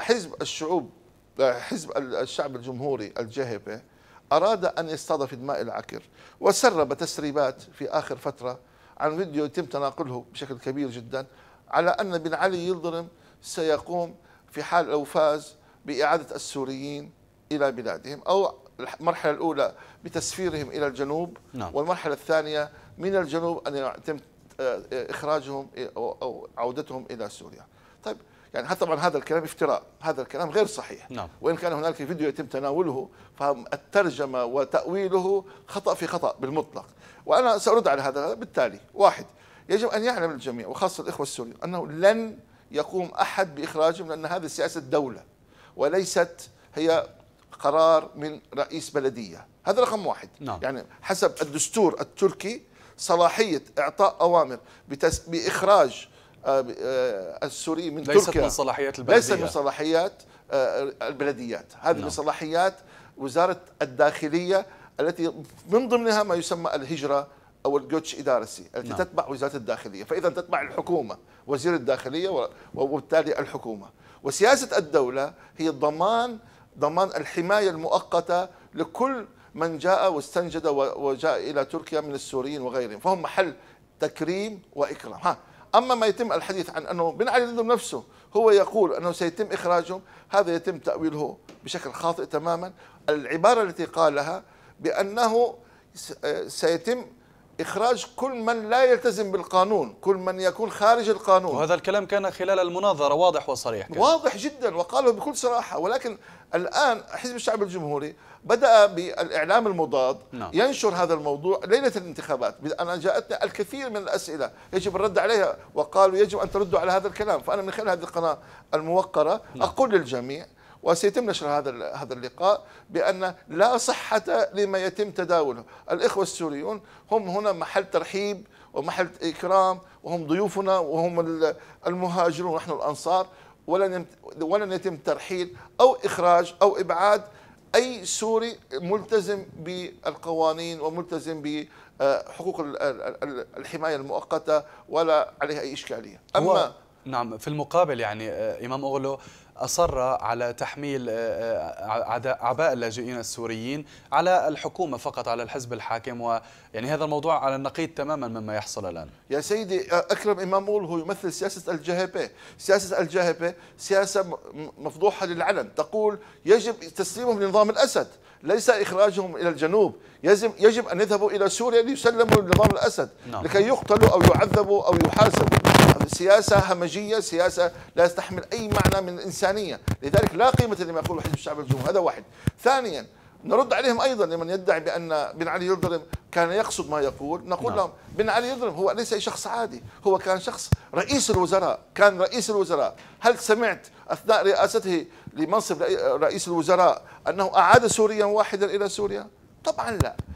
حزب الشعوب حزب الشعب الجمهوري الجهبة أراد أن يصطاد في الماء العكر وسرب تسريبات في آخر فترة عن فيديو يتم تناقله بشكل كبير جدا على أن بن علي يلضرم سيقوم في حال لو فاز بإعادة السوريين إلى بلادهم أو المرحلة الأولى بتسفيرهم إلى الجنوب نعم. والمرحلة الثانية من الجنوب أن يتم آه، إخراجهم أو عودتهم إلى سوريا طيب يعني حتى طبعا هذا الكلام افتراء هذا الكلام غير صحيح نعم. وإن كان هناك فيديو يتم تناوله فالترجمة وتأويله خطأ في خطأ بالمطلق وأنا سأرد على هذا بالتالي واحد يجب أن يعلم الجميع وخاصة الإخوة السوريين أنه لن يقوم أحد بإخراجهم لأن هذه سياسة دولة وليست هي قرار من رئيس بلدية هذا رقم واحد نعم. يعني حسب الدستور التركي صلاحية إعطاء أوامر بتس... بإخراج آه، آه، السوري من ليست تركيا ليست من صلاحيات البلديات آه، ليست من صلاحيات البلديات هذه نعم. من صلاحيات وزارة الداخلية التي من ضمنها ما يسمى الهجرة أو الجوتش إدارسي التي نعم. تتبع وزارة الداخلية فإذا تتبع الحكومة وزير الداخلية وبالتالي الحكومة وسياسة الدولة هي ضمان ضمان الحماية المؤقتة لكل من جاء واستنجد وجاء إلى تركيا من السوريين وغيرهم فهم محل تكريم وإكرام ها أما ما يتم الحديث عن أنه بن علي الأندلسي نفسه هو يقول أنه سيتم إخراجهم هذا يتم تأويله بشكل خاطئ تماما العبارة التي قالها بأنه آه، سيتم إخراج كل من لا يلتزم بالقانون كل من يكون خارج القانون وهذا الكلام كان خلال المناظرة واضح وصريح كان. واضح جدا وقاله بكل صراحة ولكن الآن حزب الشعب الجمهوري بدأ بالإعلام المضاد نعم. ينشر هذا الموضوع ليلة الانتخابات أنا جاءتني الكثير من الأسئلة يجب الرد عليها وقالوا يجب أن تردوا على هذا الكلام فأنا من خلال هذه القناة الموقرة نعم. أقول للجميع وسيتم نشر هذا هذا اللقاء بان لا صحه لما يتم تداوله، الاخوه السوريون هم هنا محل ترحيب ومحل اكرام وهم ضيوفنا وهم المهاجرون ونحن الانصار ولن ولن يتم ترحيل او اخراج او ابعاد اي سوري ملتزم بالقوانين وملتزم ب حقوق الحمايه المؤقته ولا عليها اي اشكاليه اما نعم في المقابل يعني آه، امام اوغلو أصر على تحميل آه، آه، أعباء اللاجئين السوريين على الحكومة فقط على الحزب الحاكم ويعني هذا الموضوع على النقيض تماما مما يحصل الآن يا سيدي آه، أكرم إمام أول هو يمثل سياسة الجهبة سياسة الجهبة سياسة مفضوحة للعلن تقول يجب تسليمهم لنظام الأسد ليس إخراجهم إلى الجنوب يجب, يجب أن يذهبوا إلى سوريا ليسلموا لنظام الأسد نعم. لكي يقتلوا أو يعذبوا أو يحاسبوا سياسة همجية سياسة لا تحمل أي معنى من الإنسانية لذلك لا قيمة لما يقول حزب الشعب الجمهوري هذا واحد ثانيا نرد عليهم ايضا لمن يدعي بان بن علي يظلم كان يقصد ما يقول نقول نعم. لهم بن علي يظلم هو ليس شخص عادي هو كان شخص رئيس الوزراء كان رئيس الوزراء هل سمعت اثناء رئاسته لمنصب رئيس الوزراء انه اعاد سوريا واحدا الى سوريا طبعا لا